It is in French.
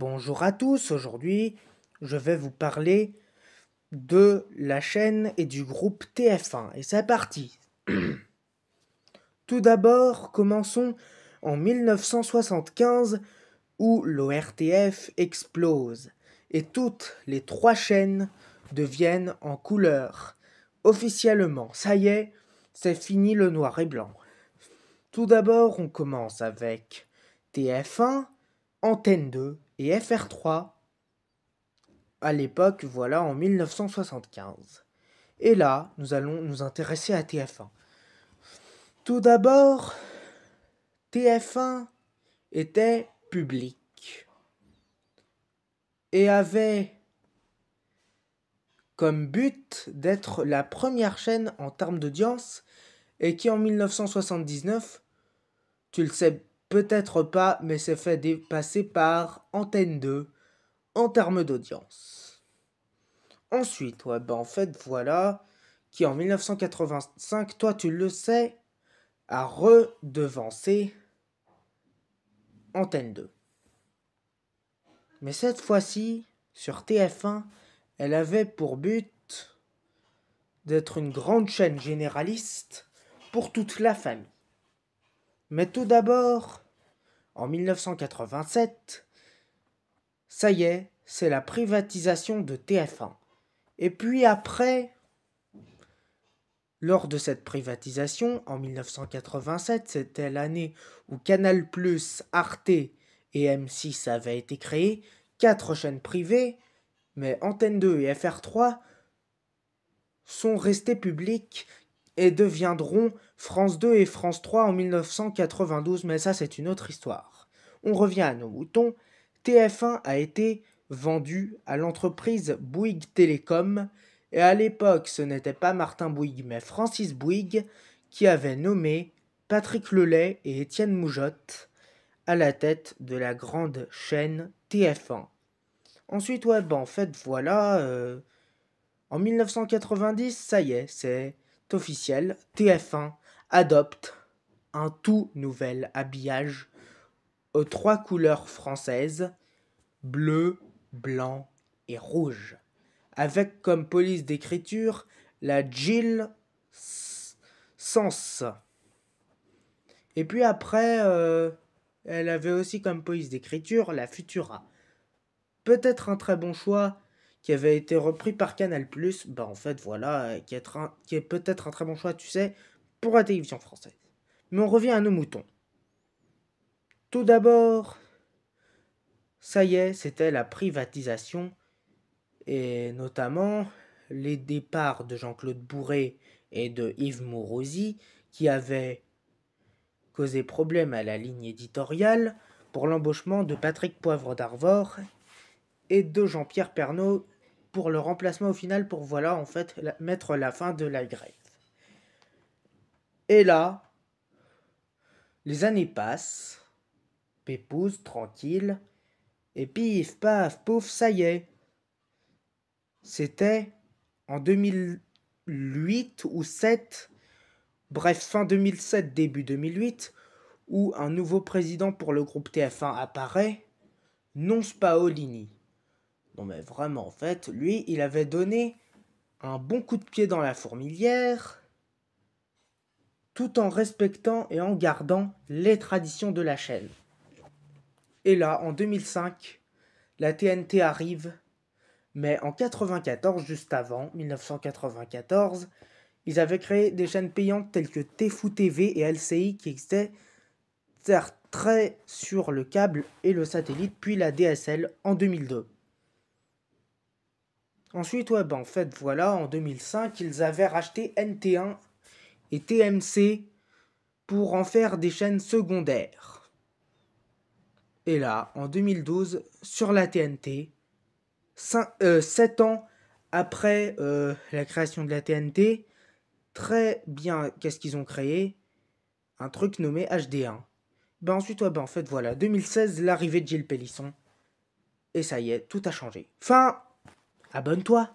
Bonjour à tous, aujourd'hui je vais vous parler de la chaîne et du groupe TF1 et c'est parti. Tout d'abord, commençons en 1975 où l'ORTF explose et toutes les trois chaînes deviennent en couleur. Officiellement, ça y est, c'est fini le noir et blanc. Tout d'abord, on commence avec TF1, Antenne 2 et FR3 à l'époque, voilà, en 1975. Et là, nous allons nous intéresser à TF1. Tout d'abord, TF1 était public et avait comme but d'être la première chaîne en termes d'audience et qui en 1979, tu le sais Peut-être pas, mais c'est fait dépasser par Antenne 2 en termes d'audience. Ensuite, bah en fait, voilà qui en 1985, toi tu le sais, a redevancé Antenne 2. Mais cette fois-ci, sur TF1, elle avait pour but d'être une grande chaîne généraliste pour toute la famille. Mais tout d'abord, en 1987, ça y est, c'est la privatisation de TF1. Et puis après, lors de cette privatisation, en 1987, c'était l'année où Canal ⁇ Arte et M6 avaient été créés, quatre chaînes privées, mais Antenne 2 et FR3 sont restées publiques et deviendront France 2 et France 3 en 1992, mais ça c'est une autre histoire. On revient à nos moutons. TF1 a été vendu à l'entreprise Bouygues Télécom, et à l'époque ce n'était pas Martin Bouygues mais Francis Bouygues qui avait nommé Patrick Lelay et Étienne Moujotte à la tête de la grande chaîne TF1. Ensuite, ouais, ben en fait, voilà. Euh, en 1990, ça y est, c'est officielle, TF1 adopte un tout nouvel habillage aux trois couleurs françaises, bleu, blanc et rouge, avec comme police d'écriture la Jill Sans. Et puis après, euh, elle avait aussi comme police d'écriture la Futura. Peut-être un très bon choix, qui avait été repris par Canal+, bah en fait voilà, euh, qui est, est peut-être un très bon choix, tu sais, pour la télévision française. Mais on revient à nos moutons. Tout d'abord, ça y est, c'était la privatisation, et notamment les départs de Jean-Claude Bourré et de Yves Morosi, qui avaient causé problème à la ligne éditoriale pour l'embauchement de Patrick Poivre d'Arvor et de Jean-Pierre Pernaud pour le remplacement au final pour voilà en fait mettre la fin de la grève. Et là, les années passent, Pépouze tranquille, et pif paf pouf ça y est. C'était en 2008 ou 7, bref fin 2007 début 2008 où un nouveau président pour le groupe TF1 apparaît, non Spaolini. Non mais vraiment, en fait, lui, il avait donné un bon coup de pied dans la fourmilière, tout en respectant et en gardant les traditions de la chaîne. Et là, en 2005, la TNT arrive, mais en 94, juste avant, 1994, ils avaient créé des chaînes payantes telles que TFU TV et LCI qui existaient très sur le câble et le satellite, puis la DSL en 2002. Ensuite, ouais, bah, en fait, voilà, en 2005, ils avaient racheté NT1 et TMC pour en faire des chaînes secondaires. Et là, en 2012, sur la TNT, 7 euh, ans après euh, la création de la TNT, très bien, qu'est-ce qu'ils ont créé Un truc nommé HD1. Ben ensuite, ouais, ben en fait, voilà, 2016, l'arrivée de Gilles Pélisson. Et ça y est, tout a changé. Fin Abonne-toi.